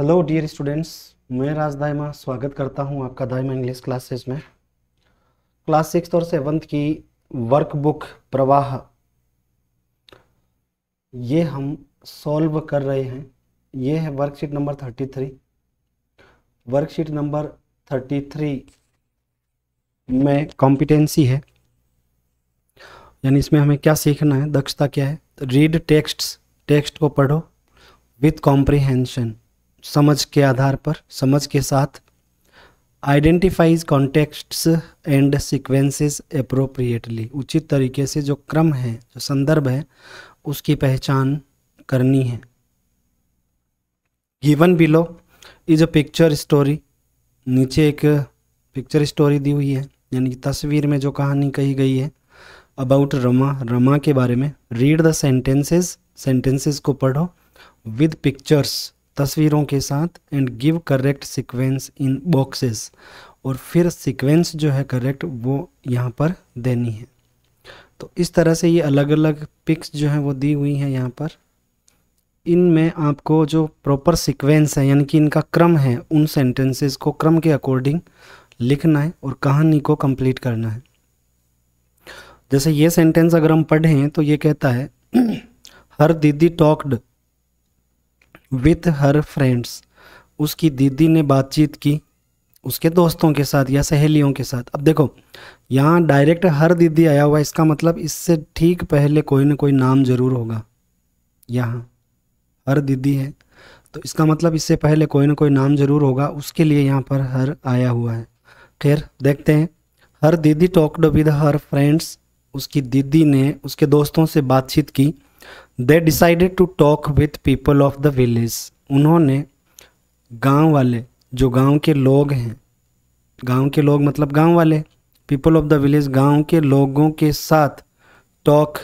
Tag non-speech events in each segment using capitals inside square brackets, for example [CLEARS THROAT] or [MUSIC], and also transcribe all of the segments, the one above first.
Hello dear students मैं राज दायमा स्वागत करता हूं आपका दायमा इंग्लिश क्लासेस में क्लास सिक्स और सेवन्थ की वर्कबुक प्रवाह ये हम सॉल्व कर रहे हैं ये है worksheet number thirty three worksheet number thirty three में कॉम्पिटेंसी है यानी इसमें हमें क्या सीखना है दक्षता क्या है रीड टेक्स्ट टेक्स्ट को पढ़ो विथ कॉम्प्रीहेंशन समझ के आधार पर समझ के साथ identifies contexts and sequences appropriately उचित तरीके से जो क्रम है जो संदर्भ है उसकी पहचान करनी है given below is a picture story नीचे एक पिक्चर स्टोरी दी हुई है यानी कि तस्वीर में जो कहानी कही गई है अबाउट रमा रमा के बारे में रीड द सेंटेंसेस सेंटेंसेस को पढ़ो विद पिक्चर्स तस्वीरों के साथ and give correct sequence in boxes और फिर सीक्वेंस जो है करेक्ट वो यहाँ पर देनी है तो इस तरह से ये अलग अलग पिक्स जो हैं वो दी हुई हैं यहाँ पर इनमें आपको जो प्रॉपर सीक्वेंस है यानी कि इनका क्रम है उन सेंटेंसेस को क्रम के अकॉर्डिंग लिखना है और कहानी को कंप्लीट करना है जैसे ये सेंटेंस अगर हम पढ़ें तो ये कहता है [CLEARS THROAT] हर दीदी टॉक्ड विथ हर फ्रेंड्स उसकी दीदी ने बातचीत की उसके दोस्तों के साथ या सहेलियों के साथ अब देखो यहाँ डायरेक्ट हर दीदी आया हुआ इसका मतलब इससे ठीक पहले कोई ना कोई नाम ज़रूर होगा यहाँ हर दीदी है तो इसका मतलब इससे पहले कोई ना कोई नाम ज़रूर होगा उसके लिए यहाँ पर हर आया हुआ है खैर देखते हैं हर दीदी टॉक्ड विद हर फ्रेंड्स उसकी दीदी ने उसके दोस्तों से बातचीत की they decided to talk with people of the village उन्होंने गांव वाले जो गांव के लोग हैं गांव के लोग मतलब गांव वाले पीपल ऑफ द विलेज गांव के लोगों के साथ टॉक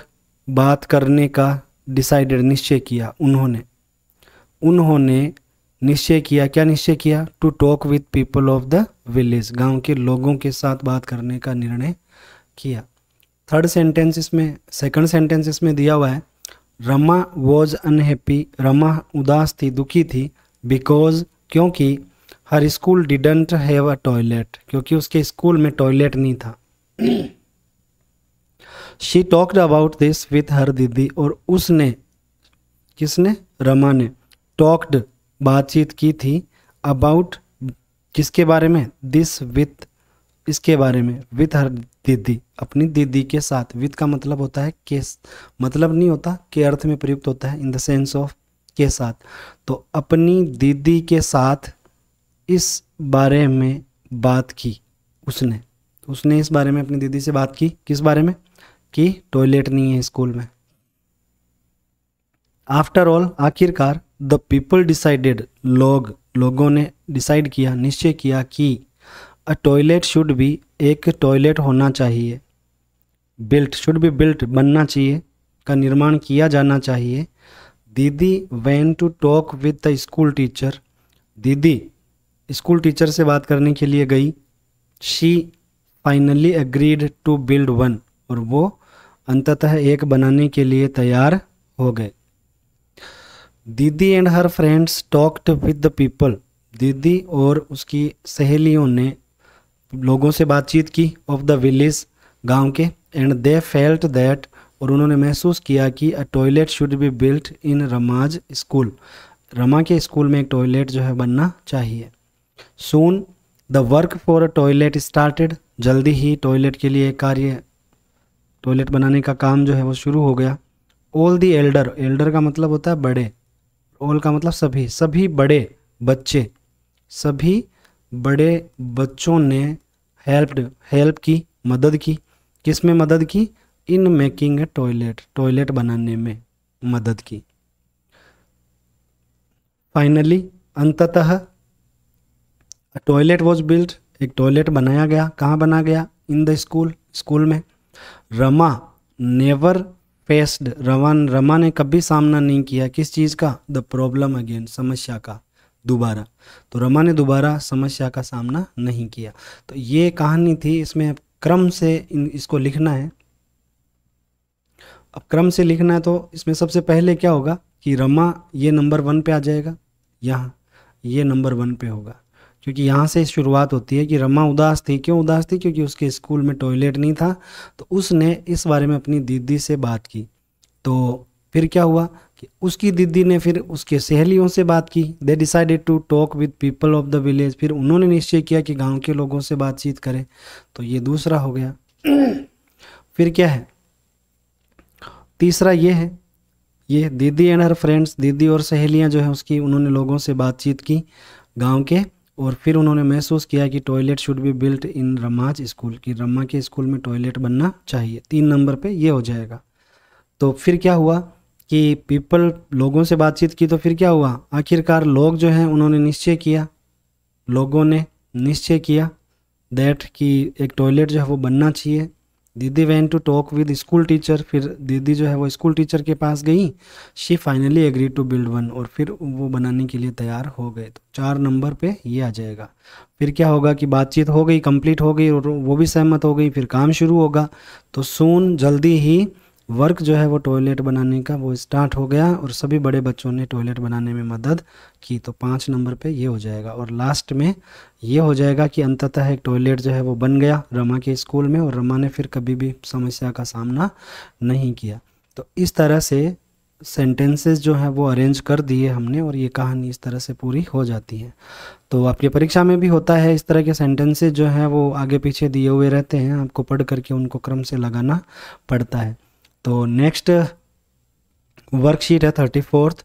बात करने का डिसाइडेड निश्चय किया उन्होंने उन्होंने निश्चय किया क्या निश्चय किया to talk with people of the village गांव के लोगों के साथ बात करने का निर्णय किया थर्ड सेंटेंस इसमें सेकंड सेंटेंस इसमें दिया हुआ है रमा वॉज अनहैप्पी रमा उदास थी दुखी थी बिकॉज क्योंकि her school didn't have a toilet क्योंकि उसके स्कूल में टॉयलेट नहीं था she talked about this with her दीदी और उसने किसने रमा ने टॉक्ड बातचीत की थी अबाउट किसके बारे में दिस विथ इसके बारे में विथ हर दीदी अपनी दीदी के साथ विद का मतलब होता है के मतलब नहीं होता के अर्थ में प्रयुक्त होता है इन द सेंस ऑफ के साथ तो अपनी दीदी के साथ इस बारे में बात की उसने तो उसने इस बारे में अपनी दीदी से बात की किस बारे में कि टॉयलेट नहीं है स्कूल में आफ्टर ऑल आखिरकार द पीपल डिसाइडेड लोग लोगों ने डिसाइड किया निश्चय किया कि अ टॉयलेट शुड भी एक टॉयलेट होना चाहिए बिल्ट शुड भी बिल्ट बनना चाहिए का निर्माण किया जाना चाहिए दीदी went to talk with the school teacher दीदी स्कूल टीचर से बात करने के लिए गई she finally agreed to build one और वो अंततः एक बनाने के लिए तैयार हो गए दीदी and her friends talked with the people दीदी और उसकी सहेलियों ने लोगों से बातचीत की ऑफ द विलेज गांव के एंड दे फेल्ट दैट और उन्होंने महसूस किया कि a toilet should be built in Rama's school Rama के स्कूल में एक टॉयलेट जो है बनना चाहिए soon the work for a toilet started जल्दी ही टॉयलेट के लिए कार्य टॉयलेट बनाने का काम जो है वो शुरू हो गया ऑल द एल्डर एल्डर का मतलब होता है बड़े ऑल का मतलब सभी सभी बड़े बच्चे सभी बड़े बच्चों ने हेल्प्ड हेल्प की मदद की किस में मदद की in making a toilet toilet बनाने में मदद की फाइनली अंततः टॉयलेट वॉज बिल्ट एक टॉयलेट बनाया गया कहाँ बना गया इन द स्कूल स्कूल में रमा नेवर फेस्ड रमा रमा ने कभी सामना नहीं किया किस चीज़ का द प्रॉब्लम अगेन समस्या का दोबारा तो रमा ने दोबारा समस्या का सामना नहीं किया तो ये कहानी थी इसमें क्रम से इसको लिखना है अब क्रम से लिखना है तो इसमें सबसे पहले क्या होगा कि रमा ये नंबर वन पे आ जाएगा यहाँ ये नंबर वन पे होगा क्योंकि यहाँ से शुरुआत होती है कि रमा उदास थी क्यों उदास थी क्योंकि उसके स्कूल में टॉयलेट नहीं था तो उसने इस बारे में अपनी दीदी से बात की तो फिर क्या हुआ कि उसकी दीदी ने फिर उसके सहेलियों से बात की they decided to talk with people of the village फिर उन्होंने निश्चय किया कि गांव के लोगों से बातचीत करें तो ये दूसरा हो गया [CLEARS THROAT] फिर क्या है तीसरा ये है ये दीदी एंड हर फ्रेंड्स दीदी और सहेलियां जो है उसकी उन्होंने लोगों से बातचीत की गाँव के और फिर उन्होंने महसूस किया कि toilet should be built in Rama's school कि रमा के स्कूल में टॉयलेट बनना चाहिए तीन नंबर पर ये हो जाएगा तो फिर क्या हुआ कि पीपल लोगों से बातचीत की तो फिर क्या हुआ आखिरकार लोग जो हैं उन्होंने निश्चय किया लोगों ने निश्चय किया दैट कि एक टॉयलेट जो है वो बनना चाहिए दीदी went to talk with school teacher फिर दीदी जो है वो स्कूल टीचर के पास गई she finally agree to build one और फिर वो बनाने के लिए तैयार हो गए तो चार नंबर पे ये आ जाएगा फिर क्या होगा कि बातचीत हो गई कंप्लीट हो गई और वो भी सहमत हो गई फिर काम शुरू होगा तो सोन जल्दी ही वर्क जो है वो टॉयलेट बनाने का वो स्टार्ट हो गया और सभी बड़े बच्चों ने टॉयलेट बनाने में मदद की तो पाँच नंबर पे ये हो जाएगा और लास्ट में ये हो जाएगा कि अंततः एक टॉयलेट जो है वो बन गया रमा के स्कूल में और रमा ने फिर कभी भी समस्या का सामना नहीं किया तो इस तरह से सेंटेंसेस जो हैं वो अरेंज कर दिए हमने और ये कहानी इस तरह से पूरी हो जाती है तो आपकी परीक्षा में भी होता है इस तरह के सेंटेंसेज जो हैं वो आगे पीछे दिए हुए रहते हैं आपको पढ़ करके उनको क्रम से लगाना पड़ता है तो नेक्स्ट वर्कशीट है थर्टी फोर्थ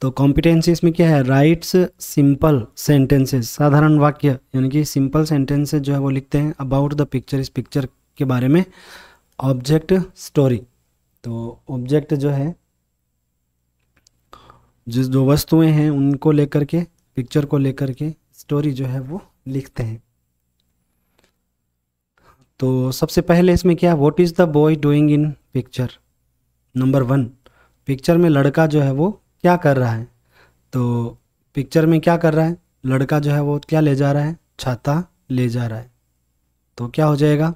तो कॉम्पिटेंसी इसमें क्या है राइट्स सिंपल सेंटेंसेस साधारण वाक्य यानी कि सिंपल सेंटेंसेस जो है वो लिखते हैं अबाउट द पिक्चर इस पिक्चर के बारे में ऑब्जेक्ट स्टोरी तो ऑब्जेक्ट जो है जिस जो वस्तुएं हैं उनको लेकर के पिक्चर को लेकर के स्टोरी जो है वो लिखते हैं तो सबसे पहले इसमें क्या what is the boy doing in picture number one picture में लड़का जो है वो क्या कर रहा है तो पिक्चर में क्या कर रहा है लड़का जो है वो क्या ले जा रहा है छाता ले जा रहा है तो क्या हो जाएगा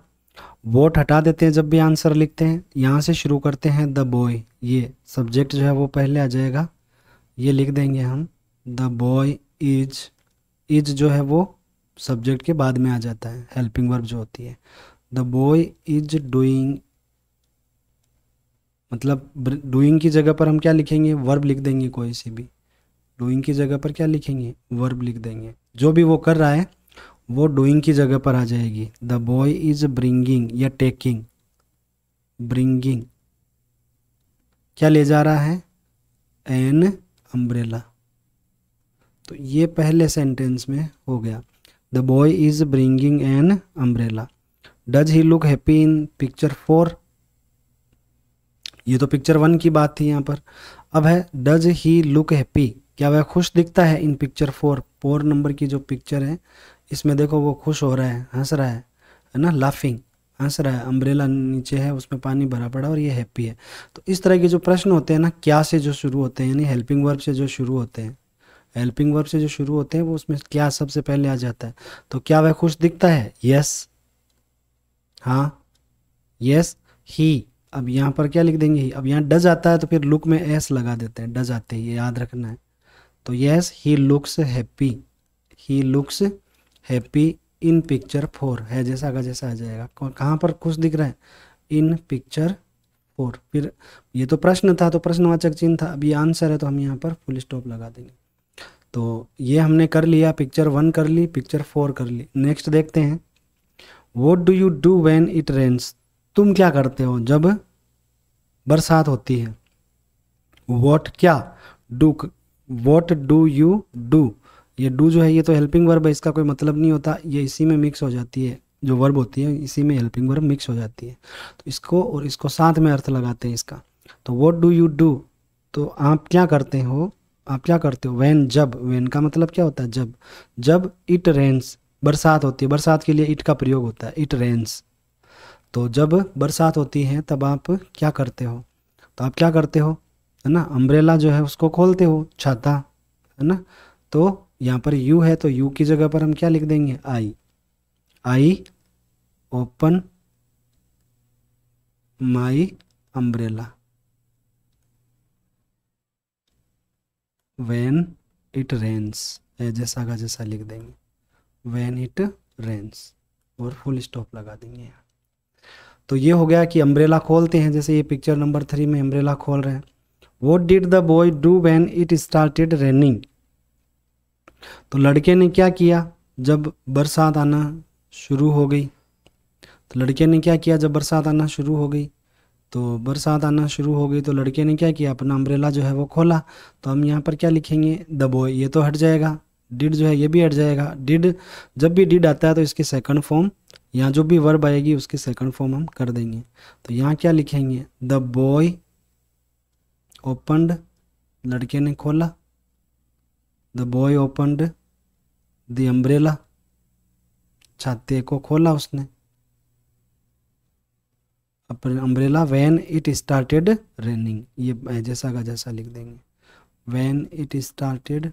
वोट हटा देते हैं जब भी आंसर लिखते हैं यहाँ से शुरू करते हैं द बॉय ये सब्जेक्ट जो है वो पहले आ जाएगा ये लिख देंगे हम द बॉय इज इज जो है वो सब्जेक्ट के बाद में आ जाता है हेल्पिंग वर्ब जो होती है द बॉय इज डूइंग मतलब डूइंग की जगह पर हम क्या लिखेंगे वर्ब लिख देंगे कोई सी भी डूइंग की जगह पर क्या लिखेंगे वर्ब लिख देंगे जो भी वो कर रहा है वो डूइंग की जगह पर आ जाएगी द बॉय इज ब्रिंगिंग या टेकिंग ब्रिंगिंग क्या ले जा रहा है एन अम्ब्रेला तो ये पहले सेंटेंस में हो गया the boy is bringing an umbrella does he look happy in picture four ये तो पिक्चर वन की बात थी यहाँ पर अब है डज ही लुक हैप्पी क्या वह खुश दिखता है in picture four four number की जो पिक्चर है इसमें देखो वो खुश हो रहा है हंस रहा है है ना लाफिंग हंस रहा है अम्ब्रेला नीचे है उसमें पानी भरा पड़ा और ये हैप्पी है तो इस तरह के जो प्रश्न होते हैं ना क्या से जो शुरू होते हैं यानी हेल्पिंग वर्ब से जो शुरू होते हैं हेल्पिंग वर्ब से जो शुरू होते हैं वो उसमें क्या सबसे पहले आ जाता है तो क्या वह खुश दिखता है यस हाँ यस ही अब यहाँ पर क्या लिख देंगे ही अब यहाँ डज आता है तो फिर लुक में एस लगा देते हैं डज आते हैं ये याद रखना है तो yes he looks happy he looks happy in picture four है जैसा का जैसा आ जाएगा कहाँ पर खुश दिख रहा है इन पिक्चर फोर फिर ये तो प्रश्न था तो प्रश्नवाचक चिन्ह था अब ये आंसर है तो हम यहाँ पर फुल स्टॉप लगा देंगे तो ये हमने कर लिया पिक्चर वन कर ली पिक्चर फोर कर ली नेक्स्ट देखते हैं what do you do when it rains तुम क्या करते हो जब बरसात होती है वॉट क्या do what do you do ये डू जो है ये तो हेल्पिंग वर्ब है इसका कोई मतलब नहीं होता ये इसी में मिक्स हो जाती है जो वर्ब होती है इसी में हेल्पिंग वर्ब मिक्स हो जाती है तो इसको और इसको साथ में अर्थ लगाते हैं इसका तो वॉट डू यू डू तो आप क्या करते हो आप क्या करते हो वैन जब वैन का मतलब क्या होता है जब जब इट रेंस बरसात होती है बरसात के लिए ईट का प्रयोग होता है ईट रेंस तो जब बरसात होती है तब आप क्या करते हो तो आप क्या करते हो है ना अम्ब्रेला जो है उसको खोलते हो छाता है ना तो यहाँ पर यू है तो यू की जगह पर हम क्या लिख देंगे I I open my umbrella when it rains जैसा का जैसा लिख देंगे वैन इट रेंस और फुल स्टॉप लगा देंगे यहाँ तो ये हो गया कि अम्ब्रेला खोलते हैं जैसे ये पिक्चर नंबर थ्री में अम्ब्रेला खोल रहे हैं what did the boy do when it started raining तो लड़के ने क्या किया जब बरसात आना शुरू हो गई तो लड़के ने क्या किया जब बरसात आना शुरू हो गई तो बरसात आना शुरू हो गई तो लड़के ने क्या किया अपना अम्ब्रेला जो है वो खोला तो हम यहाँ पर क्या लिखेंगे द बॉय ये तो हट जाएगा डिड जो है ये भी हट जाएगा डिड जब भी डिड आता है तो इसकी सेकंड फॉर्म यहाँ जो भी वर्ब आएगी उसकी सेकंड फॉर्म हम कर देंगे तो यहाँ क्या लिखेंगे द बॉय ओपनड लड़के ने खोला the boy opened the umbrella छाते को खोला उसने अपने umbrella when it started raining ये जैसा का जैसा लिख देंगे वैन इट स्टार्टेड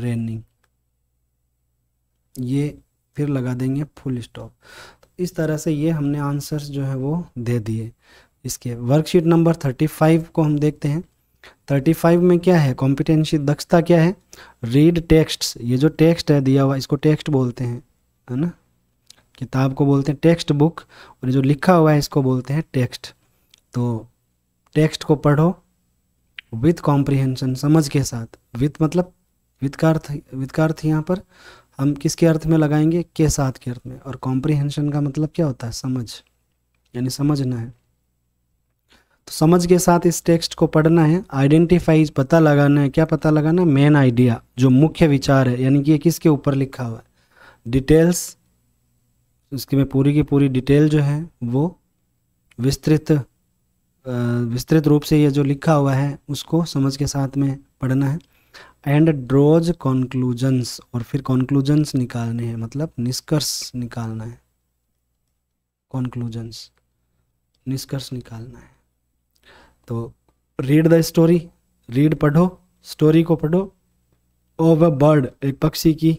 रेनिंग ये फिर लगा देंगे फुल स्टॉप तो इस तरह से ये हमने आंसर्स जो है वो दे दिए इसके वर्कशीट नंबर थर्टी फाइव को हम देखते हैं थर्टी फाइव में क्या है कॉम्पिटेंसी दक्षता क्या है रीड टेक्स्ट ये जो टेक्स्ट है दिया हुआ इसको टेक्स्ट बोलते हैं है ना किताब को बोलते हैं टेक्स्ट बुक और जो लिखा हुआ है इसको बोलते हैं टेक्स्ट तो टेक्स्ट को पढ़ो विथ कॉम्प्रिहेंशन समझ के साथ विथ मतलब विदकार्थ विदकार्थ यहाँ पर हम किसके अर्थ में लगाएंगे के साथ के अर्थ में और कॉम्प्रिहेंशन का मतलब क्या होता है समझ यानी समझना है तो समझ के साथ इस टेक्स्ट को पढ़ना है आइडेंटिफाई पता लगाना है क्या पता लगाना है मेन आइडिया जो मुख्य विचार है यानी कि ये किसके ऊपर लिखा हुआ है डिटेल्स उसके में पूरी की पूरी डिटेल जो है वो विस्तृत विस्तृत रूप से ये जो लिखा हुआ है उसको समझ के साथ में पढ़ना है एंड ड्रोज कॉन्क्लूजन्स और फिर कॉन्क्लूजन्स निकालने हैं मतलब निष्कर्ष निकालना है कॉन्क्लूजन्स निष्कर्ष निकालना है तो रीड द स्टोरी रीड पढ़ो स्टोरी को पढ़ो ऑफ अ बर्ड एक पक्षी की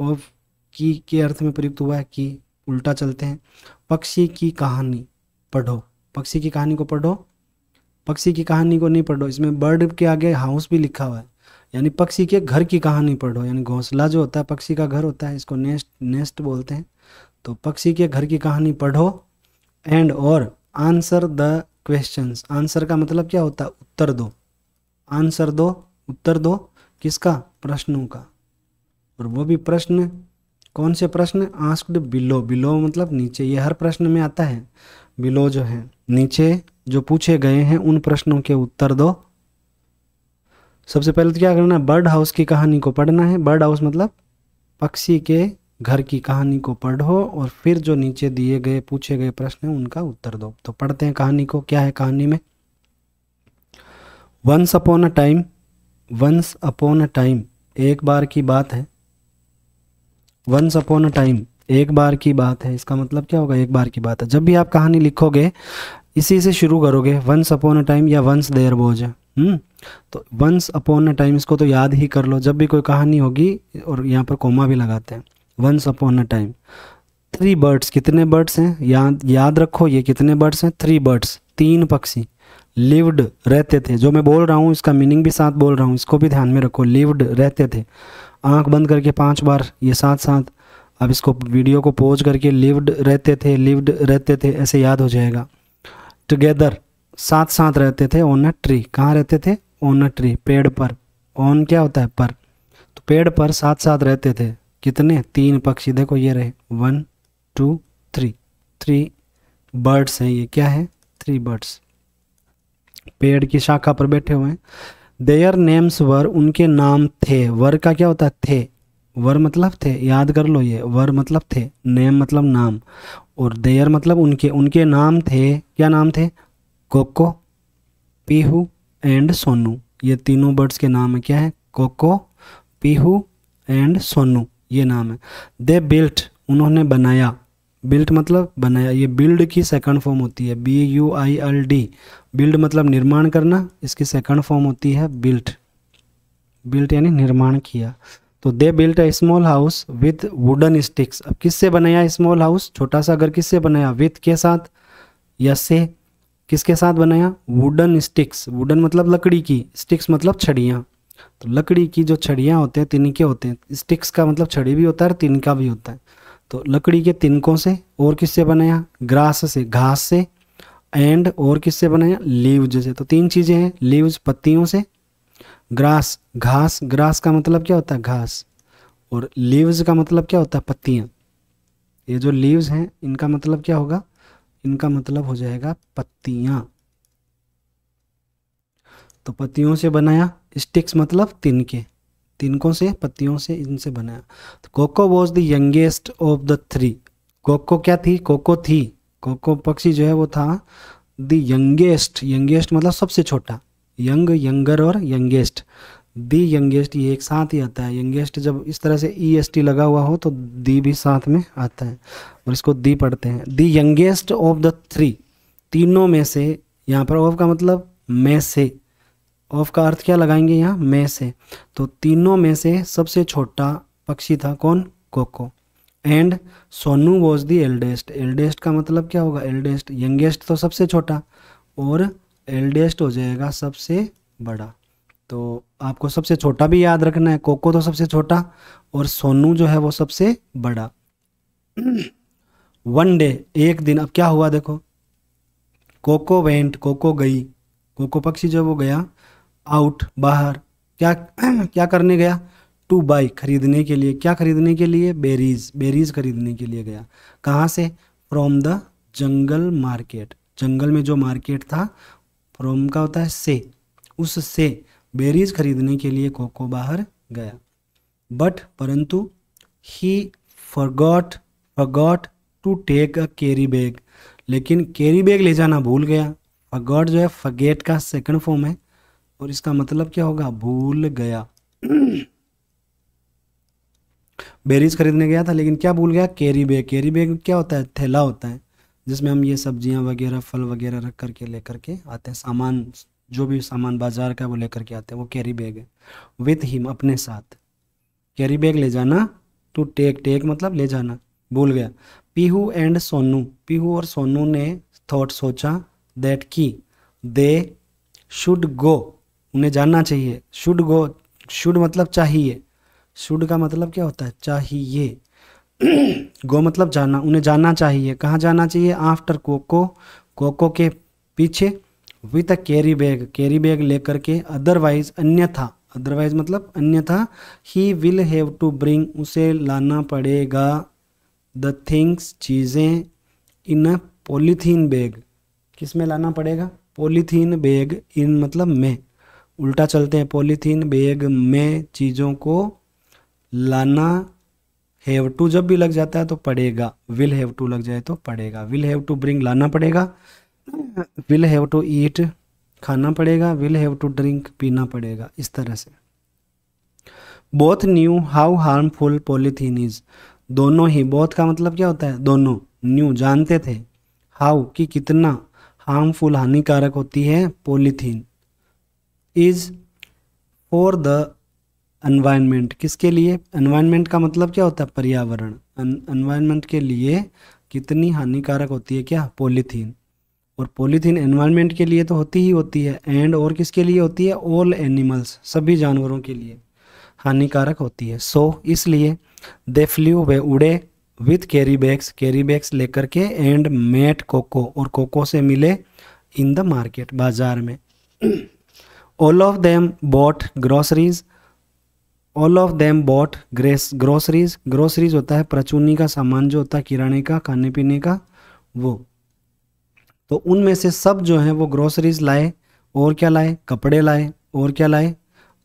ऑफ की के अर्थ में प्रयुक्त हुआ है कि उल्टा चलते हैं पक्षी की कहानी पढ़ो पक्षी की कहानी को पढ़ो पक्षी की कहानी को नहीं पढ़ो इसमें बर्ड के आगे हाउस भी लिखा हुआ है यानी पक्षी के घर की कहानी पढ़ो यानी घोंसला जो होता है पक्षी का घर होता है इसको नेस्ट नेस्ट बोलते हैं तो पक्षी के घर की कहानी पढ़ो एंड और आंसर द क्वेश्चंस आंसर का मतलब क्या होता है उत्तर दो आंसर दो उत्तर दो किसका प्रश्नों का और वो भी प्रश्न कौन से प्रश्न आस्क्ड बिलो बिलो मतलब नीचे ये हर प्रश्न में आता है बिलो जो है नीचे जो पूछे गए हैं उन प्रश्नों के उत्तर दो सबसे पहले तो क्या करना है बर्ड हाउस की कहानी को पढ़ना है बर्ड हाउस मतलब पक्षी के घर की कहानी को पढ़ो और फिर जो नीचे दिए गए पूछे गए प्रश्न हैं उनका उत्तर दो तो पढ़ते हैं कहानी को क्या है कहानी में once upon a time once upon a time एक बार की बात है वंस अपॉन अ टाइम एक बार की बात है इसका मतलब क्या होगा एक बार की बात है जब भी आप कहानी लिखोगे इसी से शुरू करोगे वंस अपॉन अ टाइम या वंस देयर वॉज तो वंस अपॉन अ टाइम इसको तो याद ही कर लो जब भी कोई कहानी होगी और यहाँ पर कोमा भी लगाते हैं once upon a time three birds कितने बर्ड्स हैं याद याद रखो ये कितने बर्ड्स हैं थ्री बर्ड्स तीन पक्षी लिव्ड रहते थे जो मैं बोल रहा हूँ इसका मीनिंग भी साथ बोल रहा हूँ इसको भी ध्यान में रखो लिव्ड रहते थे आंख बंद करके पांच बार ये साथ साथ अब इसको वीडियो को पोज करके लिव्ड रहते थे लिव्ड रहते थे ऐसे याद हो जाएगा टुगेदर साथ साथ रहते थे ऑन अ ट्री कहाँ रहते थे ऑन अ ट्री पेड़ पर ऑन क्या होता है पर तो पेड़ पर साथ साथ रहते थे कितने तीन पक्षी देखो ये रहे one two three three birds हैं ये क्या है थ्री बर्ड्स पेड़ की शाखा पर बैठे हुए हैं देयर नेम्स वर उनके नाम थे वर का क्या होता है थे वर मतलब थे याद कर लो ये वर मतलब थे नेम मतलब नाम और देयर मतलब उनके उनके नाम थे क्या नाम थे कोको पीहू एंड सोनू ये तीनों बर्ड्स के नाम है क्या है कोको पीहू एंड सोनू ये नाम है दे बिल्ट उन्होंने बनाया बिल्ट मतलब बनाया ये बिल्ड की सेकंड फॉर्म होती है B U I L D build मतलब निर्माण करना इसकी सेकंड फॉर्म होती है बिल्ट बिल्ट यानी निर्माण किया तो they built a small house with wooden sticks अब किससे बनाया स्मॉल हाउस छोटा सा घर किससे बनाया विथ के साथ या से किसके साथ बनाया वुडन स्टिक्स वुडन मतलब लकड़ी की स्टिक्स मतलब छड़ियाँ तो लकड़ी की जो छड़ियाँ होते हैं तिनके होते हैं स्टिक्स का मतलब छड़ी भी होता है और तिनका भी होता है तो लकड़ी के तिनकों से और किससे बनाया ग्रास से घास से एंड और किससे बनाया लीव्ज से तो तीन चीज़ें हैं लीव्स पत्तियों से ग्रास घास ग्रास का मतलब क्या होता है घास और लीव्स का मतलब क्या होता है पत्तियाँ ये जो लीव्स हैं इनका मतलब क्या होगा इनका मतलब हो जाएगा पत्तियाँ तो पत्तियों से बनाया स्टिक्स मतलब तिनके तिनकों से पत्तियों से इनसे बनाया तो Coco was the youngest of the three Coco क्या थी कोको थी कोको पक्षी जो है वो था द यंगेस्ट यंगेस्ट मतलब सबसे छोटा यंग यंगर और यंगेस्ट दी यंगेस्ट ये एक साथ ही आता है यंगेस्ट जब इस तरह से ई एस टी लगा हुआ हो तो दी भी साथ में आता है और इसको दी पढ़ते हैं the youngest of the three तीनों में से यहाँ पर ऑफ का मतलब में से ऑफ का अर्थ क्या लगाएंगे यहाँ में से तो तीनों में से सबसे छोटा पक्षी था कौन Coco and Sonu was the eldest eldest का मतलब क्या होगा एल्डेस्ट यंगेस्ट तो सबसे छोटा और एल्डेस्ट हो जाएगा सबसे बड़ा तो आपको सबसे छोटा भी याद रखना है कोको तो सबसे छोटा और सोनू जो है वो सबसे बड़ा वन [CLEARS THROAT] डे एक दिन अब क्या हुआ देखो कोको वेंट कोको गई कोको पक्षी जो वो गया आउट बाहर क्या [CLEARS THROAT] क्या करने गया टू बाई खरीदने के लिए क्या खरीदने के लिए बेरीज बेरीज खरीदने के लिए गया कहाँ से फ्रॉम द जंगल मार्केट जंगल में जो मार्केट था फ्रॉम का होता है से उससे बेरीज खरीदने के लिए कोको बाहर गया बट परंतु he forgot forgot to take a carry bag लेकिन कैरी बैग ले जाना भूल गया फॉरगॉट जो है फगेट का सेकंड फॉर्म है और इसका मतलब क्या होगा भूल गया बेरीज [CLEARS THROAT] खरीदने गया था लेकिन क्या भूल गया कैरी बैग कैरी बैग क्या होता है थैला होता है जिसमें हम ये सब्जियां वगैरह फल वगैरह रख करके लेकर के आते हैं सामान जो भी सामान बाजार का वो लेकर के आते हैं वो कैरी बैग है विथ हिम अपने साथ कैरी बैग ले जाना टू टेक टेक मतलब ले जाना भूल गया पीहू एंड सोनू पीहू और सोनू ने थॉट सोचा दैट की दे शुड गो उन्हें जानना चाहिए शुड गो शुड मतलब चाहिए शुड का मतलब क्या होता है चाहिए गो मतलब जाना उन्हें जाना चाहिए कहाँ जाना चाहिए आफ्टर कोको कोको के पीछे with a carry bag carry bag लेकर के अदरवाइज अन्यथा अदरवाइज मतलब अन्यथा he will have to bring उसे लाना पड़ेगा द थिंग्स चीज़ें इन अ पॉलीथीन बैग किस में लाना पड़ेगा पॉलीथीन बैग इन मतलब में उल्टा चलते हैं पोलीथीन बैग में चीज़ों को लाना हैव टू जब भी लग जाता है तो पड़ेगा विल हैव टू लग जाए तो पड़ेगा विल हैव टू ब्रिंग लाना पड़ेगा विल हैव टू ईट खाना पड़ेगा विल हैव टू ड्रिंक पीना पड़ेगा इस तरह से both knew how harmful polythene is दोनों ही बोथ का मतलब क्या होता है दोनों न्यू जानते थे हाउ कि कितना हार्मफुल हानिकारक होती है polythene is for the environment किसके लिए एनवायरमेंट का मतलब क्या होता है पर्यावरण एनवायरमेंट के लिए कितनी हानिकारक होती है क्या पॉलीथीन और पॉलीथीन एनवायरमेंट के लिए तो होती ही होती है एंड और किसके लिए होती है ऑल एनिमल्स सभी जानवरों के लिए हानिकारक होती है सो so, इसलिए दे फ्लू वे उड़े with carry bags carry bags लेकर के एंड मेट कोको और कोको से मिले इन द मार्केट बाजार में all of them bought groceries all of them bought grace groceries groceries होता है प्रचूनी का सामान जो होता है किराने का खाने पीने का वो तो उनमें से सब जो है वो ग्रोसरीज लाए और क्या लाए कपड़े लाए और क्या लाए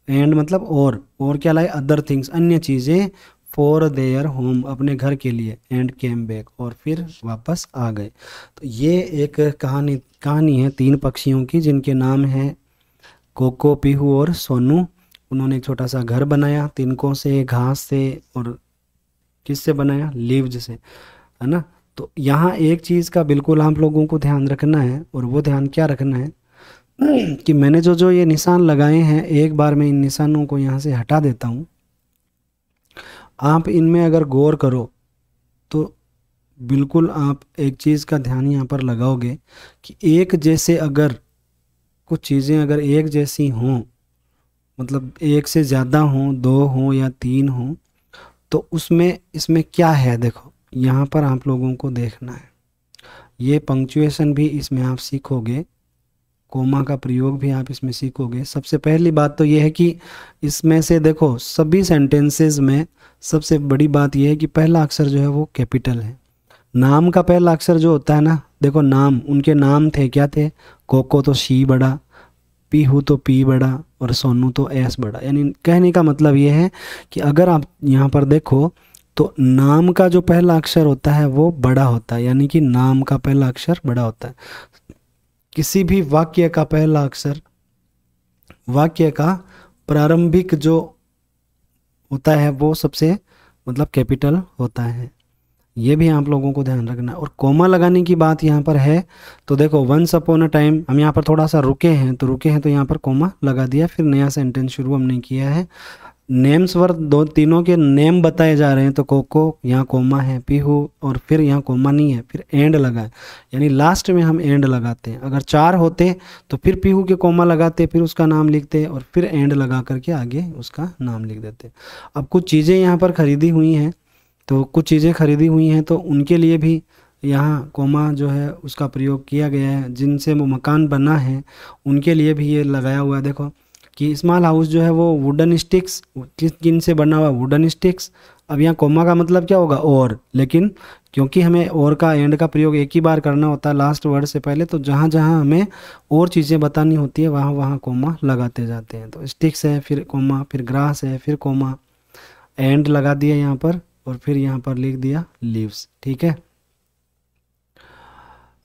एंड मतलब और और क्या लाए अदर थिंग्स अन्य चीज़ें फॉर देयर होम अपने घर के लिए एंड केम बैक और फिर वापस आ गए तो ये एक कहानी कहानी है तीन पक्षियों की जिनके नाम हैं कोको पीहू और सोनू उन्होंने एक छोटा सा घर बनाया तिनकों से घास से और किससे बनाया लीव्ज से है ना तो यहाँ एक चीज़ का बिल्कुल हम लोगों को ध्यान रखना है और वो ध्यान क्या रखना है कि मैंने जो जो ये निशान लगाए हैं एक बार मैं इन निशानों को यहाँ से हटा देता हूँ आप इनमें अगर गौर करो तो बिल्कुल आप एक चीज़ का ध्यान यहाँ पर लगाओगे कि एक जैसे अगर कुछ चीज़ें अगर एक जैसी हों मतलब एक से ज़्यादा हों दो हों या तीन हों तो उसमें इसमें क्या है देखो यहाँ पर आप लोगों को देखना है ये पंक्चुएशन भी इसमें आप सीखोगे कोमा का प्रयोग भी आप इसमें सीखोगे सबसे पहली बात तो यह है कि इसमें से देखो सभी सेंटेंसेस में सबसे बड़ी बात यह है कि पहला अक्षर जो है वो कैपिटल है नाम का पहला अक्षर जो होता है ना देखो नाम उनके नाम थे क्या थे कोको तो शी बड़ा पीहू तो पी बड़ा और सोनू तो एस बड़ा यानी कहने का मतलब ये है कि अगर आप यहाँ पर देखो तो नाम का जो पहला अक्षर होता है वो बड़ा होता है यानी कि नाम का पहला अक्षर बड़ा होता है किसी भी वाक्य का पहला अक्षर वाक्य का प्रारंभिक जो होता है वो सबसे मतलब कैपिटल होता है ये भी आप लोगों को ध्यान रखना और कोमा लगाने की बात यहाँ पर है तो देखो वंस सपोन अ टाइम हम यहाँ पर थोड़ा सा रुके हैं तो रुके हैं तो यहाँ पर कोमा लगा दिया फिर नया सेंटेंस शुरू हमने किया है नेम्स वर दो तीनों के नेम बताए जा रहे हैं तो कोको यहाँ कोमा है पीहू और फिर यहाँ कोमा नहीं है फिर एंड लगा यानी लास्ट में हम एंड लगाते हैं अगर चार होते तो फिर पीहू के कोमा लगाते फिर उसका नाम लिखते और फिर एंड लगा करके आगे उसका नाम लिख देते अब कुछ चीज़ें यहाँ पर खरीदी हुई हैं तो कुछ चीज़ें खरीदी हुई हैं तो उनके लिए भी यहाँ कोमा जो है उसका प्रयोग किया गया है जिनसे वो मकान बना है उनके लिए भी ये लगाया हुआ है देखो कि स्मॉल हाउस जो है वो वुडन स्टिक्स किस किन से बना हुआ वुडन स्टिक्स अब यहाँ कोमा का मतलब क्या होगा और लेकिन क्योंकि हमें और का एंड का प्रयोग एक ही बार करना होता है लास्ट वर्ड से पहले तो जहाँ जहाँ हमें और चीज़ें बतानी होती है वहाँ वहाँ कोमा लगाते जाते हैं तो स्टिक्स है फिर कोमा फिर ग्रास है फिर कोमा एंड लगा दिया यहाँ पर और फिर यहाँ पर लिख दिया लीव्स ठीक है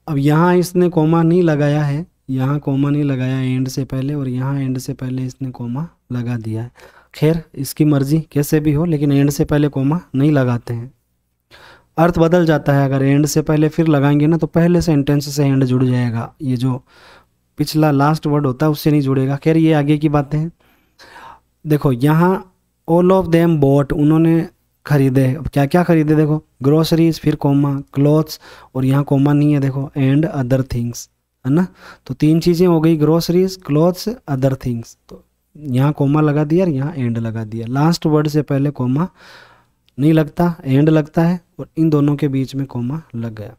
अब यहाँ इसने कोमा नहीं लगाया है यहाँ कोमा नहीं लगाया एंड से पहले और यहाँ एंड से पहले इसने कोमा लगा दिया है खैर इसकी मर्जी कैसे भी हो लेकिन एंड से पहले कोमा नहीं लगाते हैं अर्थ बदल जाता है अगर एंड से पहले फिर लगाएंगे ना तो पहले सेंटेंस से एंड जुड़ जाएगा ये जो पिछला लास्ट वर्ड होता है उससे नहीं जुड़ेगा खैर ये आगे की बातें हैं देखो यहाँ ऑल ऑफ देम बॉट उन्होंने खरीदे अब क्या क्या खरीदे देखो ग्रोसरीज फिर कोमा क्लोथ्स और यहाँ कोमा नहीं है देखो एंड अदर थिंग्स है ना तो तीन चीज़ें हो गई ग्रोसरीज क्लोथ्स अदर थिंग्स तो यहाँ कोमा लगा दिया और यहाँ एंड लगा दिया लास्ट वर्ड से पहले कोमा नहीं लगता एंड लगता है और इन दोनों के बीच में कोमा लग गया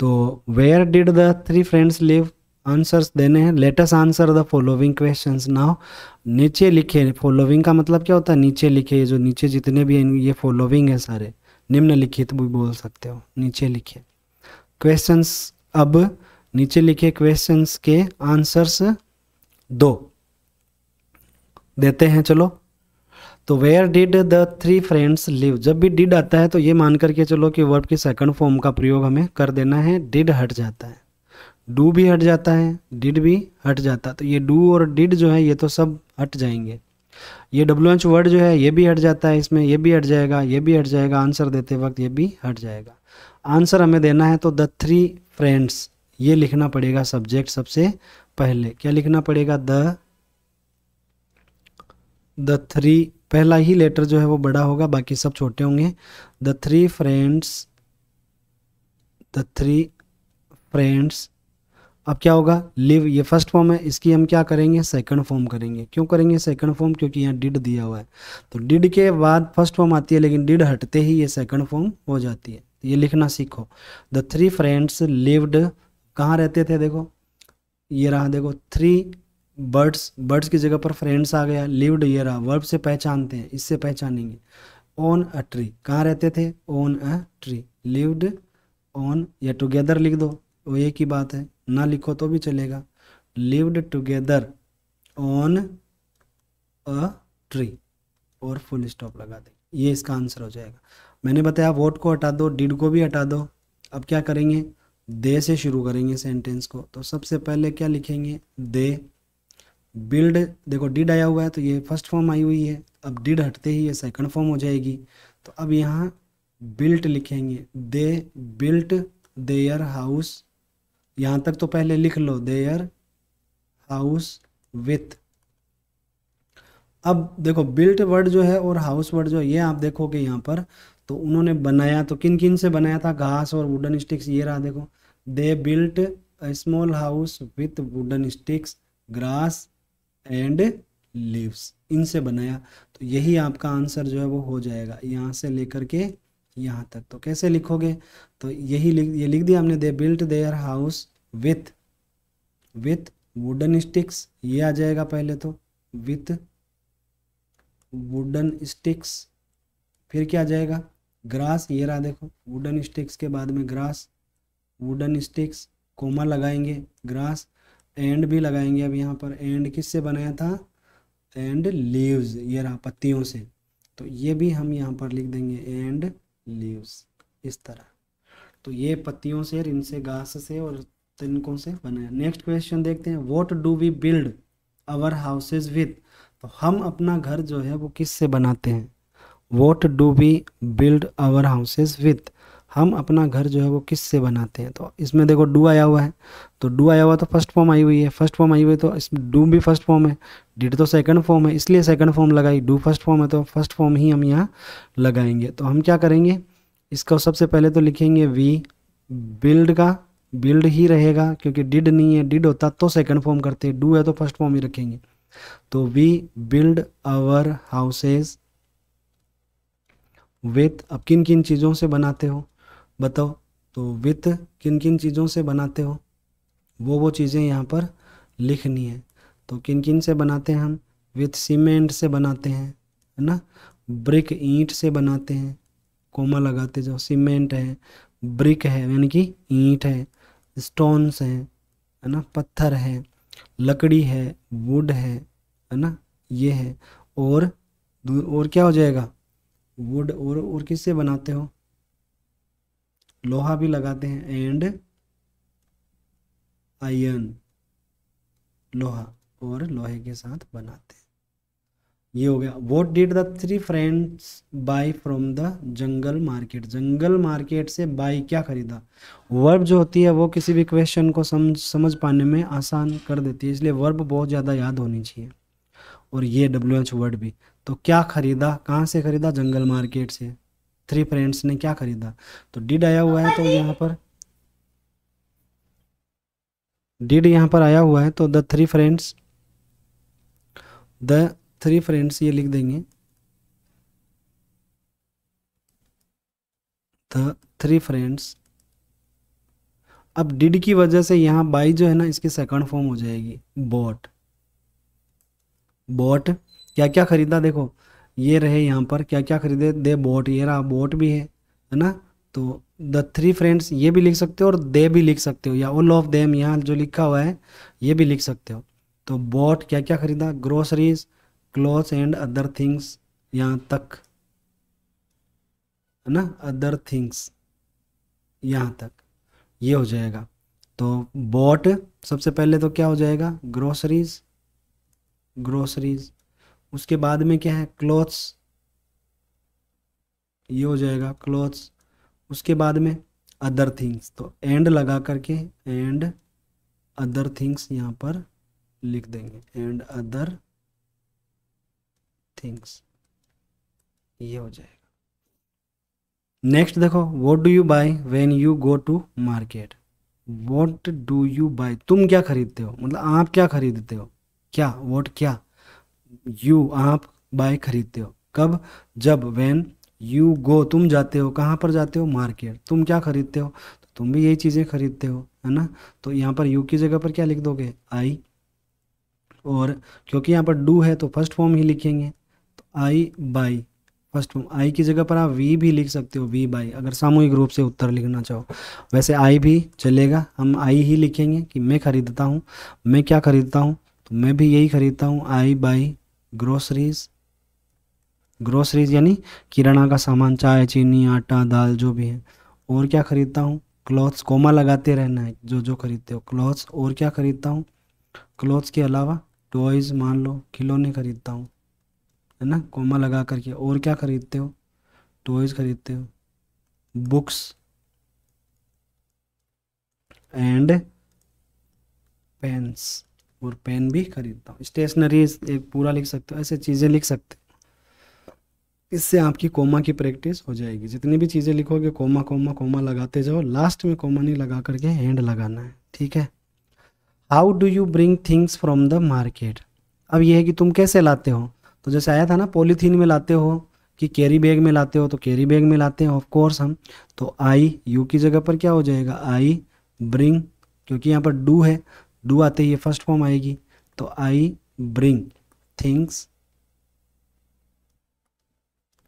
तो where did the three friends live answers देने हैं latest answer the following question now नीचे लिखे फॉलोविंग का मतलब क्या होता है नीचे लिखे जो नीचे जितने भी हैं ये फॉलोविंग है सारे निम्नलिखित भी बोल सकते हो नीचे लिखे क्वेश्चंस अब नीचे लिखे क्वेश्चंस के आंसर्स दो देते हैं चलो तो where did the three friends live जब भी डिड आता है तो ये मान करके चलो कि वर्ब के सेकंड फॉर्म का प्रयोग हमें कर देना है डिड हट जाता है डू भी हट जाता है डिड भी हट जाता है तो ये डू और डिड जो है ये तो सब हट जाएंगे ये डब्ल्यू एच वर्ड जो है ये भी हट जाता है इसमें ये भी हट जाएगा ये भी हट जाएगा आंसर देते वक्त ये भी हट जाएगा आंसर हमें देना है तो द थ्री फ्रेंड्स ये लिखना पड़ेगा सब्जेक्ट सबसे पहले क्या लिखना पड़ेगा द द थ्री पहला ही लेटर जो है वो बड़ा होगा बाकी सब छोटे होंगे the three friends the three friends अब क्या होगा लिव ये फर्स्ट फॉर्म है इसकी हम क्या करेंगे सेकंड फॉर्म करेंगे क्यों करेंगे सेकंड फॉर्म क्योंकि यहाँ डिड दिया हुआ है तो डिड के बाद फर्स्ट फॉर्म आती है लेकिन डिड हटते ही ये सेकंड फॉर्म हो जाती है तो ये लिखना सीखो द थ्री फ्रेंड्स लिव्ड कहाँ रहते थे देखो ये रहा देखो थ्री बर्ड्स बर्ड्स की जगह पर फ्रेंड्स आ गया लिव्ड ये रहा वर्ब से पहचानते हैं इससे पहचानेंगे ऑन अ ट्री कहाँ रहते थे on a tree lived on या टुगेदर लिख दो वो तो एक ही बात है ना लिखो तो भी चलेगा lived together on a tree और फुल स्टॉप लगा दें ये इसका आंसर हो जाएगा मैंने बताया वोट को हटा दो डिड को भी हटा दो अब क्या करेंगे दे से शुरू करेंगे सेंटेंस को तो सबसे पहले क्या लिखेंगे दे बिल्ड देखो डिड आया हुआ है तो ये फर्स्ट फॉर्म आई हुई है अब डिड हटते ही ये सेकंड फॉर्म हो जाएगी तो अब यहाँ बिल्ट लिखेंगे दे बिल्ट देयर हाउस यहाँ तक तो पहले लिख लो देयर हाउस विथ अब देखो बिल्ट वर्ड जो है और हाउस वर्ड जो है ये आप देखोगे यहाँ पर तो उन्होंने बनाया तो किन किन से बनाया था घास और वुडन स्टिक्स ये रहा देखो they built small house with wooden sticks grass and leaves इनसे बनाया तो यही आपका आंसर जो है वो हो जाएगा यहाँ से लेकर के यहाँ तक तो कैसे लिखोगे तो यही लिख ये लिख दिया हमने they built their house with with wooden sticks ये आ जाएगा पहले तो विथ वुडन स्टिक्स फिर क्या आ जाएगा ग्रास ये रहा देखो वुडन स्टिक्स के बाद में ग्रास वुडन स्टिक्स कोमा लगाएंगे ग्रास एंड भी लगाएंगे अब यहाँ पर एंड किस से बनाया था एंड लीव्स ये रहा पत्तियों से तो ये भी हम यहाँ पर लिख देंगे एंड लीव्स इस तरह तो ये पत्तियों से इनसे घास से और तिनकों से बने नेक्स्ट क्वेश्चन देखते हैं what do we build our houses with तो हम अपना घर जो है वो किस से बनाते हैं what do we build our houses with हम अपना घर जो है वो किस से बनाते हैं तो इसमें देखो डू आया हुआ है तो डू आया हुआ तो फर्स्ट फॉर्म आई हुई है फर्स्ट फॉर्म आई हुई है तो इसमें डू भी फर्स्ट फॉर्म है डिड तो सेकंड फॉर्म है इसलिए सेकंड फॉर्म लगाई डू फर्स्ट फॉर्म है तो फर्स्ट फॉर्म ही हम यहाँ लगाएंगे तो हम क्या करेंगे इसका सबसे पहले तो लिखेंगे वी बिल्ड का बिल्ड ही रहेगा क्योंकि डिड नहीं है डिड होता तो सेकंड फॉर्म करते डू है तो फर्स्ट फॉर्म ही रखेंगे तो we build our houses with अब किन किन चीज़ों से बनाते हो बताओ तो वित्त किन किन चीज़ों से बनाते हो वो वो चीज़ें यहाँ पर लिखनी है तो किन किन से बनाते हैं हम विथ सीमेंट से बनाते हैं है ना ब्रिक ईंट से बनाते हैं कोमा लगाते जो सीमेंट है ब्रिक है यानी कि ईंट है स्टोन्स हैं है ना पत्थर है लकड़ी है वुड है है ना ये है और और क्या हो जाएगा वुड और और किससे बनाते हो लोहा भी लगाते हैं एंड आयन लोहा और लोहे के साथ बनाते हैं ये हो गया what did the three friends buy from the jungle market jungle market से बाई क्या खरीदा वर्ब जो होती है वो किसी भी क्वेश्चन को समझ समझ पाने में आसान कर देती है इसलिए वर्ब बहुत ज़्यादा याद होनी चाहिए और ये डब्ल्यू एच वर्ड भी तो क्या खरीदा कहाँ से खरीदा जंगल मार्केट से थ्री फ्रेंड्स ने क्या खरीदा तो डिड आया हुआ है तो हाँ यहाँ पर डिड यहाँ पर आया हुआ है तो the three friends the three friends ये लिख देंगे द थ्री फ्रेंड्स अब डिड की वजह से यहाँ बाई जो है ना इसकी सेकंड फॉर्म हो जाएगी बॉट बॉट क्या क्या खरीदा देखो ये रहे यहाँ पर क्या क्या खरीदे दे बोट ये रहा बोट भी है है ना तो द थ्री फ्रेंड्स ये भी लिख सकते हो और दे भी लिख सकते हो या ऑल ऑफ देम यहाँ जो लिखा हुआ है ये भी लिख सकते हो तो बोट क्या क्या खरीदा groceries clothes and other things यहाँ तक है ना अदर थिंग्स यहाँ तक ये हो जाएगा तो बोट सबसे पहले तो क्या हो जाएगा ग्रोसरीज ग्रोसरीज उसके बाद में क्या है क्लॉथ्स ये हो जाएगा क्लॉथ्स उसके बाद में अदर थिंग्स तो एंड लगा करके एंड अदर थिंग्स यहाँ पर लिख देंगे एंड अदर थिंग्स ये हो जाएगा नेक्स्ट देखो what do you buy when you go to market what do you buy तुम क्या खरीदते हो मतलब आप क्या खरीदते हो क्या वॉट क्या यू आप बाय खरीदते हो कब जब वैन यू गो तुम जाते हो कहाँ पर जाते हो मार्केट तुम क्या खरीदते हो तो तुम भी यही चीज़ें खरीदते हो है ना तो यहाँ पर यू की जगह पर क्या लिख दोगे आई और क्योंकि यहाँ पर डू है तो फर्स्ट फॉर्म ही लिखेंगे तो I buy first form I की जगह पर आप वी भी लिख सकते हो वी बाई अगर सामूहिक रूप से उत्तर लिखना चाहो वैसे आई भी चलेगा हम आई ही लिखेंगे कि मैं खरीदता हूँ मैं क्या खरीदता हूँ तो मैं भी यही खरीदता हूँ आई बाई ग्रोसरीज ग्रोसरीज यानी किराना का सामान चाय चीनी आटा दाल जो भी है और क्या ख़रीदता हूँ क्लॉथ्स कोमा लगाते रहना है जो जो खरीदते हो क्लॉथ्स और क्या ख़रीदता हूँ क्लॉथ्स के अलावा टॉयज़ मान लो खिलौने ख़रीदता हूँ है ना कोमा लगा करके और क्या ख़रीदते हो टॉयज़ ख़रीदते हो बुक्स एंड पेंस और पेन भी खरीदता हूँ स्टेशनरी एक पूरा लिख सकते हो ऐसे चीज़ें लिख सकते इससे आपकी कोमा की प्रैक्टिस हो जाएगी जितनी भी चीज़ें लिखोगे कोमा कोमा कोमा लगाते जाओ लास्ट में कोमा नहीं लगा करके हैंड लगाना है ठीक है how do you bring things from the market अब यह है कि तुम कैसे लाते हो तो जैसे आया था ना पॉलीथीन में लाते हो कि कैरी बैग में लाते हो तो कैरी बैग में लाते हैं ऑफकोर्स हम तो आई यू की जगह पर क्या हो जाएगा आई ब्रिंग क्योंकि यहाँ पर डू है डू आते ही फर्स्ट फॉर्म आएगी तो I bring things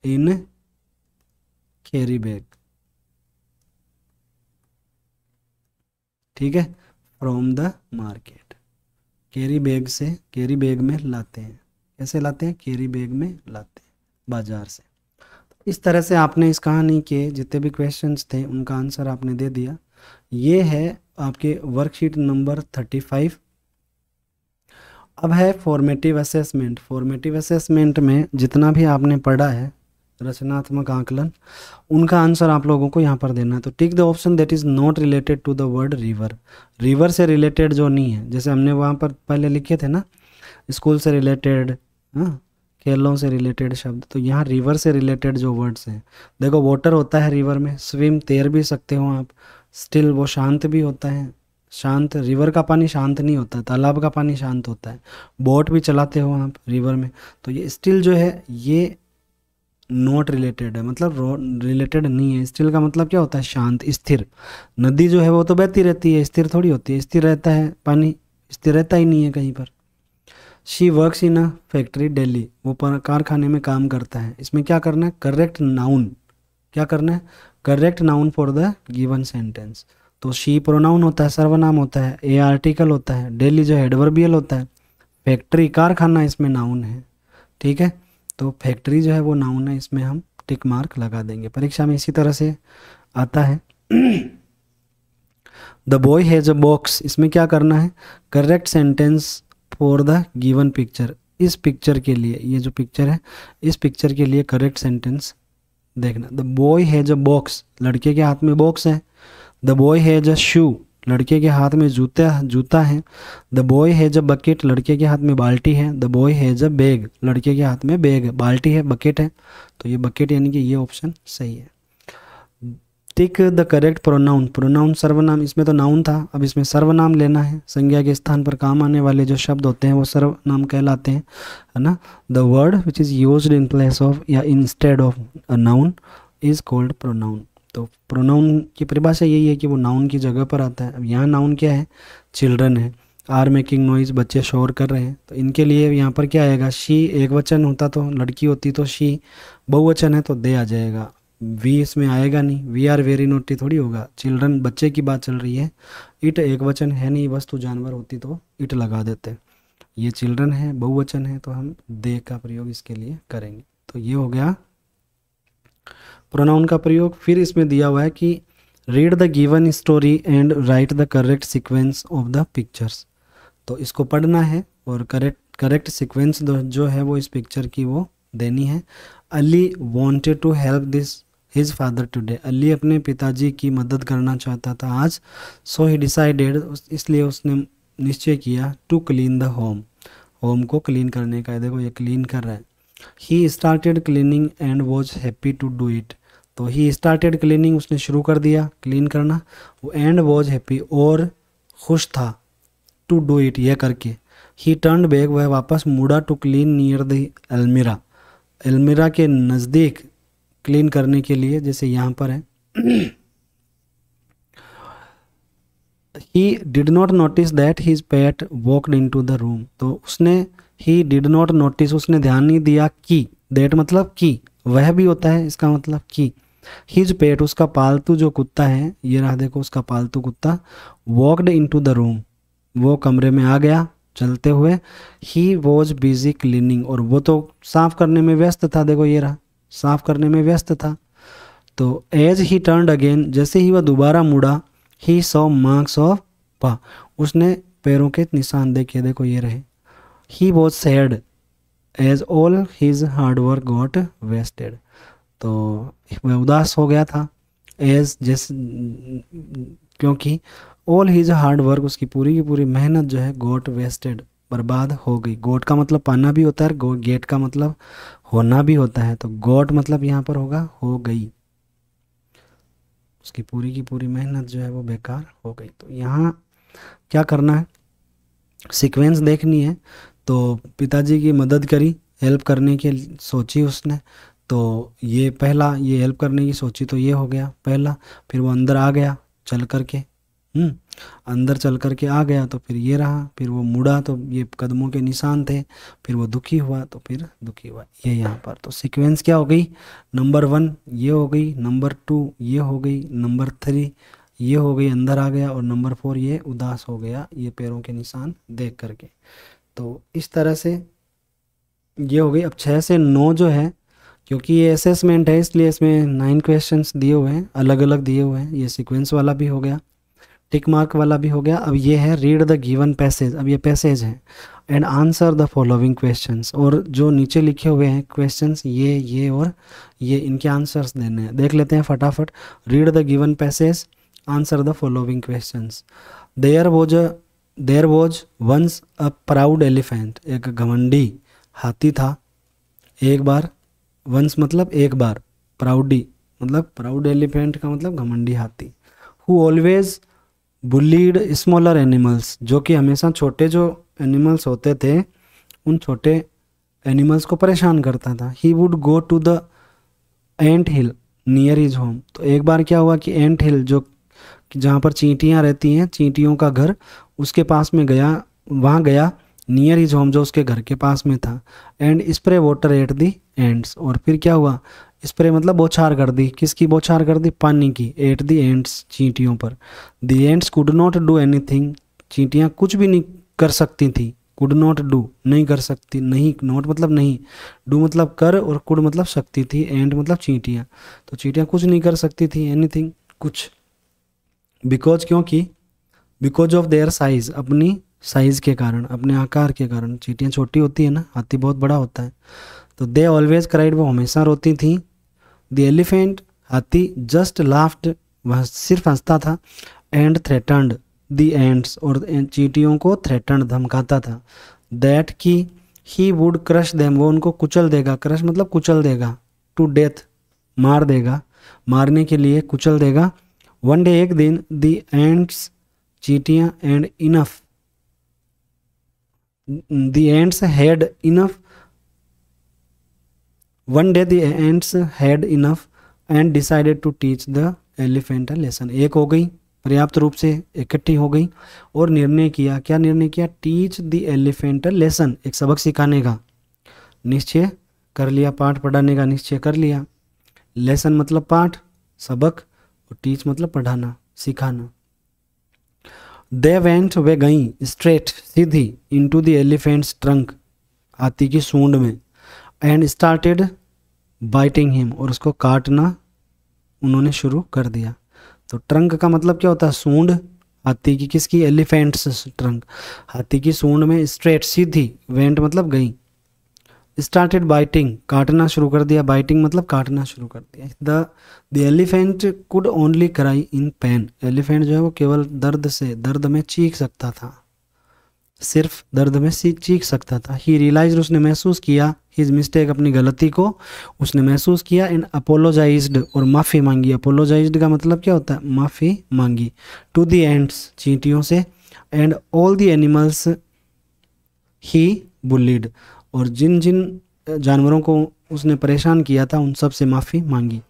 in carry bag ठीक है from the market carry bag से कैरी बैग में लाते हैं कैसे लाते हैं कैरी बैग में लाते हैं बाजार से इस तरह से आपने इस कहानी के जितने भी क्वेश्चंस थे उनका आंसर आपने दे दिया ये है आपके वर्कशीट नंबर थर्टी फाइव अब है फॉर्मेटिव असेसमेंट फॉर्मेटिव असेसमेंट में जितना भी आपने पढ़ा है रचनात्मक आंकलन उनका आंसर आप लोगों को यहाँ पर देना है तो tick the option that is not related to the word river river से रिलेटेड जो नहीं है जैसे हमने वहाँ पर पहले लिखे थे ना स्कूल से रिलेटेड हाँ खेलों से रिलेटेड शब्द तो यहाँ रिवर से रिलेटेड जो वर्ड्स हैं देखो वाटर होता है रिवर में स्विम तैर भी सकते हो आप स्टिल वो शांत भी होता है शांत रिवर का पानी शांत नहीं होता तालाब का पानी शांत होता है बोट भी चलाते हो आप रिवर में तो ये स्टिल जो है ये नॉट रिलेटेड है मतलब रिलेटेड नहीं है स्टिल का मतलब क्या होता है शांत स्थिर नदी जो है वो तो बहती रहती है स्थिर थोड़ी होती है स्थिर रहता है पानी स्थिर रहता ही नहीं है कहीं पर she works in a factory daily वो कारखाने में काम करता है इसमें क्या करना है करेक्ट नाउन क्या करना है correct noun for the given sentence तो शी प्रोनाउन होता है सर्वनाम होता है ए आर्टिकल होता है डेली जो हेडवर्बियल होता है फैक्ट्री कारखाना इसमें नाउन है ठीक है तो फैक्ट्री जो है वो नाउन है इसमें हम टिक मार्क लगा देंगे परीक्षा में इसी तरह से आता है the boy has a box इसमें क्या करना है correct sentence for the given picture इस पिक्चर के लिए ये जो पिक्चर है इस पिक्चर के लिए करेक्ट सेंटेंस देखना the boy has a box लड़के के हाथ में बॉक्स है the boy has a shoe लड़के के हाथ में जूते जूता है the boy has a bucket लड़के के हाथ में बाल्टी है the boy has a bag लड़के के हाथ में बैग है बाल्टी है बकेट है तो ये बकेट यानी कि ये ऑप्शन सही है tick the correct pronoun pronoun सर्वनाम इसमें तो नाउन था अब इसमें सर्वनाम लेना है संज्ञा के स्थान पर काम आने वाले जो शब्द होते हैं वो सर्वनाम कहलाते हैं है ना the word which is use in place of या instead of a noun is called pronoun तो प्रोनाउन की परिभाषा यही है कि वो नाउन की जगह पर आता है अब यहाँ नाउन क्या है चिल्ड्रन है आर मेकिंग नॉइज़ बच्चे शोर कर रहे हैं तो इनके लिए यहाँ पर क्या आएगा शी एक वचन होता तो लड़की होती तो शी बहुवचन है तो दे आ जाएगा वी इसमें आएगा नहीं वी आर वेरी नोटी थोड़ी होगा चिल्ड्रन बच्चे की बात चल रही है इट एक वचन है नहीं वस्तु तो जानवर होती तो इट लगा देते ये चिल्ड्रन है बहुवचन है तो हम दे का प्रयोग इसके लिए करेंगे तो ये हो गया प्रोनाउन का प्रयोग फिर इसमें दिया हुआ है कि read the given story and write the correct sequence of the pictures तो इसको पढ़ना है और करेक्ट करेक्ट सिक्वेंस जो है वो इस पिक्चर की वो देनी है Ali wanted to help this his father today Ali अपने पिताजी की मदद करना चाहता था आज सो ही डिसाइडेड इसलिए उसने निश्चय किया to clean the home home को क्लीन करने का देखो ये क्लीन कर रहा है he started cleaning and was happy to do it तो ही स्टार्टेड क्लीनिंग उसने शुरू कर दिया क्लीन करना एंड वॉज हैप्पी और खुश था टू डू इट यह करके ही टर्न बैग वह वापस मुड़ा टू क्लीन नियर द अलमीरा अलमीरा के नज़दीक क्लीन करने के लिए जैसे यहाँ पर है he did not notice that his pet walked in to the room तो उसने ही डिड नॉट नोटिस उसने ध्यान नहीं दिया कि दैट मतलब कि वह भी होता है इसका मतलब कि हिज पेट उसका पालतू जो कुत्ता है ये रहा देखो उसका पालतू कुत्ता walked in to the room वो कमरे में आ गया चलते हुए ही वॉज बिजी क्लीनिंग और वो तो साफ करने में व्यस्त था देखो ये रहा साफ करने में व्यस्त था तो एज ही टर्नड अगेन जैसे ही वह दोबारा मुड़ा ही सॉ मार्क्स ऑफ पा उसने पैरों के निशान देखे देखो ये रहे he was sad as all hard hard work got wasted तो वह उदास हो गया था एज जिस क्योंकि ऑल हार्ड हार्डवर्क उसकी पूरी की पूरी मेहनत जो है गॉट वेस्टेड बर्बाद हो गई गोट का मतलब पाना भी होता है गेट का मतलब होना भी होता है तो गोट मतलब यहाँ पर होगा हो गई उसकी पूरी की पूरी मेहनत जो है वो बेकार हो गई तो यहाँ क्या करना है सीक्वेंस देखनी है तो पिताजी की मदद करी हेल्प करने की सोची उसने तो ये पहला ये हेल्प करने की सोची तो ये हो गया पहला फिर वो अंदर आ गया चल करके हम्म। अंदर चल करके आ गया तो फिर ये रहा फिर वो मुड़ा तो ये कदमों के निशान थे फिर वो दुखी हुआ तो फिर दुखी हुआ ये यहाँ पर तो सीक्वेंस क्या हो गई नंबर वन ये हो गई नंबर टू ये हो गई नंबर थ्री ये हो गई अंदर आ गया और नंबर फोर ये उदास हो गया ये पैरों के निशान देख करके तो इस तरह से ये हो गई अब छः से नौ जो है क्योंकि ये असेसमेंट है इसलिए इसमें नाइन क्वेश्चंस दिए हुए हैं अलग अलग दिए हुए हैं ये सीक्वेंस वाला भी हो गया टिक मार्क वाला भी हो गया अब ये है रीड द गिवन पैसेज अब ये पैसेज है and answer the following questions और जो नीचे लिखे हुए हैं क्वेश्चंस ये ये और ये इनके आंसर्स देने हैं देख लेते हैं फटाफट read the given passage answer the following questions there was a there was once a proud elephant एक घमंडी हाथी था एक बार वंस मतलब एक बार प्राउडी मतलब प्राउड एलिफेंट का मतलब घमंडी हाथी who always bullied smaller animals जो कि हमेशा छोटे जो एनिमल्स होते थे उन छोटे एनिमल्स को परेशान करता था he would go to the ant hill near his home तो एक बार क्या हुआ कि एंट हिल जो जहाँ पर चींटियाँ रहती हैं चींटियों का घर उसके पास में गया वहाँ गया नियर इज होम जो उसके घर के पास में था and spray water at the ants और फिर क्या हुआ स्प्रे मतलब बौछार कर दी किसकी बौछार कर दी पानी की एट दी एंड्स चींटियों पर the ants could not do anything चींटियाँ कुछ भी नहीं कर सकती थी कुड नॉट डू नहीं कर सकती नहीं नॉट मतलब नहीं डू मतलब कर और कुड मतलब सकती थी एंड मतलब चींटियाँ तो चींटियाँ कुछ नहीं कर सकती थी एनीथिंग कुछ बिकॉज क्योंकि बिकॉज ऑफ देयर साइज़ अपनी साइज़ के कारण अपने आकार के कारण चींटियाँ छोटी होती है ना हाथी बहुत बड़ा होता है तो दे ऑलवेज क्राइड वो हमेशा रोती थी द एलिफेंट हाथी जस्ट लाफ्ट वह सिर्फ हंसता था एंड थ्रेटनड द एंड्स और चीटियों को थ्रेटन धमकाता था दैट की ही वुड क्रश देम वो उनको कुचल देगा क्रश मतलब कुचल देगा टू डेथ मार देगा मारने के लिए कुचल देगा वन डे एक दिन द एंड्स चीटियाँ and enough the ants had enough one day the ants had enough and decided to teach the elephant a lesson एक हो गई पर्याप्त रूप से इकट्ठी हो गई और निर्णय किया क्या निर्णय किया teach the elephant a lesson एक सबक सिखाने का निश्चय कर लिया पाठ पढ़ाने का निश्चय कर लिया लेसन मतलब पाठ सबक और टीच मतलब पढ़ाना सिखाना दे वेंट वे गई स्ट्रेट सीधी इनटू द एलिफेंट्स ट्रंक हाथी की सूंड में एंड स्टार्टेड बाइटिंग हिम और उसको काटना उन्होंने शुरू कर दिया तो ट्रंक का मतलब क्या होता है सूंड हाथी की किसकी एलिफेंट्स ट्रंक हाथी की सूंड में स्ट्रेट सीधी वेंट मतलब गई स्टार्टेड बाइटिंग काटना शुरू कर दिया बाइटिंग मतलब काटना शुरू कर दिया the the elephant could only cry in pen elephant जो है वो केवल दर्द से दर्द में चीख सकता था सिर्फ दर्द में चीख सकता था ही रियलाइज उसने महसूस किया हिज मिस्टेक अपनी गलती को उसने महसूस किया एंड अपोलोजाइज्ड और माफ़ी मांगी अपोलोजाइज्ड का मतलब क्या होता है माफ़ी मांगी टू दी एंड्स चींटियों से and all the animals he bullied और जिन जिन जानवरों को उसने परेशान किया था उन सब से माफ़ी मांगी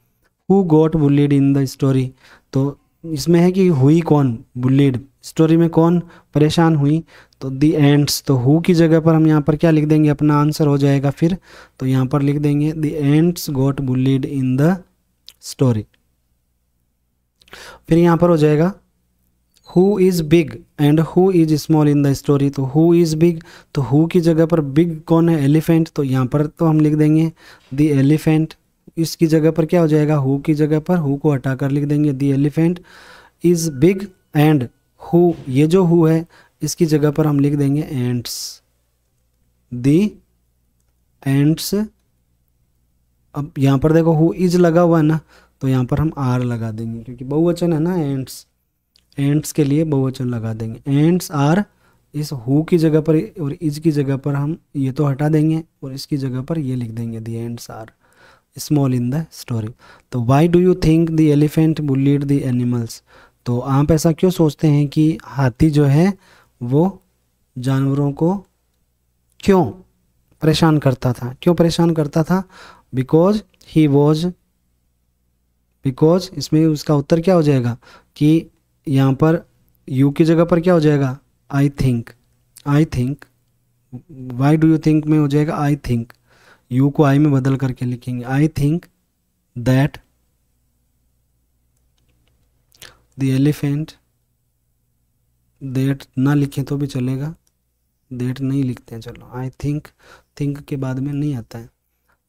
who got bullied in the story तो इसमें है कि हुई कौन बुलिड स्टोरी में कौन परेशान हुई तो दी एंड्स तो हु की जगह पर हम यहाँ पर क्या लिख देंगे अपना आंसर हो जाएगा फिर तो यहाँ पर लिख देंगे the ants got bullied in the story फिर यहाँ पर हो जाएगा who is big and who is small in the story तो हु इज़ बिग तो हु की जगह पर बिग कौन है एलिफेंट तो यहाँ पर तो हम लिख देंगे द एलिफेंट इसकी जगह पर क्या हो जाएगा हु की जगह पर हु को हटाकर लिख देंगे the elephant is big and who ये जो हु है इसकी जगह पर हम लिख देंगे एंट्स दी एंट्स अब यहाँ पर देखो हु इज लगा हुआ है ना तो यहाँ पर हम आर लगा देंगे क्योंकि बहुवचन है ना एंट्स एंट्स के लिए बहुवचन लगा देंगे एंट्स आर इस हु की जगह पर और इज की जगह पर हम ये तो हटा देंगे और इसकी जगह पर ये लिख देंगे the ants are small in the story तो why do you think the elephant bullied the animals तो आप ऐसा क्यों सोचते हैं कि हाथी जो है वो जानवरों को क्यों परेशान करता था क्यों परेशान करता था बिकॉज ही वॉज बिकॉज इसमें उसका उत्तर क्या हो जाएगा कि यहाँ पर यू की जगह पर क्या हो जाएगा I think I think why do you think में हो जाएगा आई थिंक यू को आई में बदल करके लिखेंगे I think that the elephant that ना लिखें तो भी चलेगा देट नहीं लिखते हैं चलो आई थिंक थिंक के बाद में नहीं आता है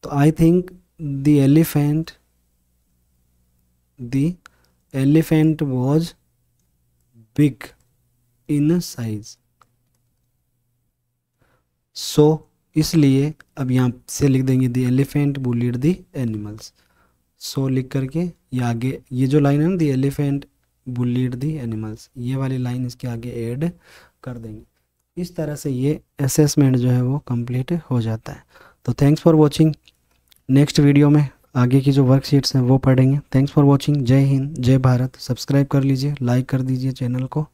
तो I think the elephant the elephant was big in size so इसलिए अब यहाँ से लिख देंगे the elephant bullied the animals so लिख करके ये आगे ये जो लाइन है ना the elephant bullied the animals ये वाली लाइन इसके आगे ऐड कर देंगे इस तरह से ये असेसमेंट जो है वो कंप्लीट हो जाता है तो thanks for watching next video में आगे की जो वर्कशीट्स हैं वो पढ़ेंगे थैंक्स फॉर वॉचिंग जय हिंद जय भारत सब्सक्राइब कर लीजिए लाइक कर दीजिए चैनल को